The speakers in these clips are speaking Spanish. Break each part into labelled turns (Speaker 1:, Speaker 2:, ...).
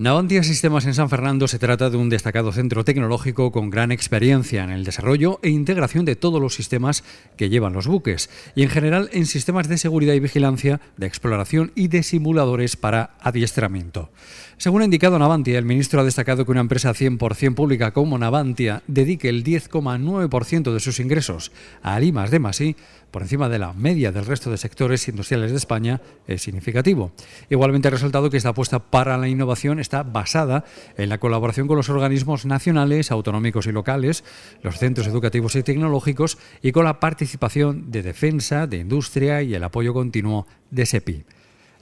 Speaker 1: Navantia Sistemas en San Fernando se trata de un destacado centro tecnológico con gran experiencia en el desarrollo e integración de todos los sistemas que llevan los buques y en general en sistemas de seguridad y vigilancia, de exploración y de simuladores para adiestramiento. Según ha indicado Navantia, el ministro ha destacado que una empresa 100% pública como Navantia dedique el 10,9% de sus ingresos a Limas de Masí por encima de la media del resto de sectores industriales de España, es significativo. Igualmente ha resultado que esta apuesta para la innovación está basada en la colaboración con los organismos nacionales, autonómicos y locales, los centros educativos y tecnológicos y con la participación de defensa, de industria y el apoyo continuo de SEPI.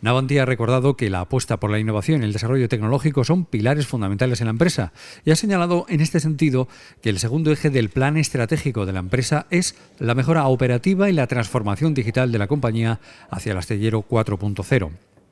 Speaker 1: Navantia ha recordado que la apuesta por la innovación y el desarrollo tecnológico son pilares fundamentales en la empresa y ha señalado en este sentido que el segundo eje del plan estratégico de la empresa es la mejora operativa y la transformación digital de la compañía hacia el astillero 4.0.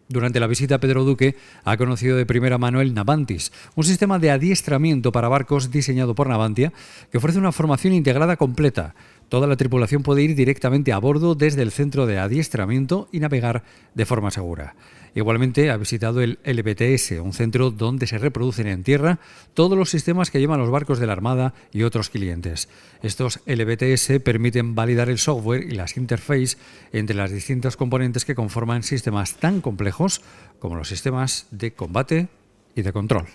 Speaker 1: Durante la visita, Pedro Duque ha conocido de primera mano el Navantis, un sistema de adiestramiento para barcos diseñado por Navantia que ofrece una formación integrada completa Toda la tripulación puede ir directamente a bordo desde el centro de adiestramiento y navegar de forma segura. Igualmente ha visitado el LBTS, un centro donde se reproducen en tierra todos los sistemas que llevan los barcos de la Armada y otros clientes. Estos LBTS permiten validar el software y las interfaces entre las distintas componentes que conforman sistemas tan complejos como los sistemas de combate y de control.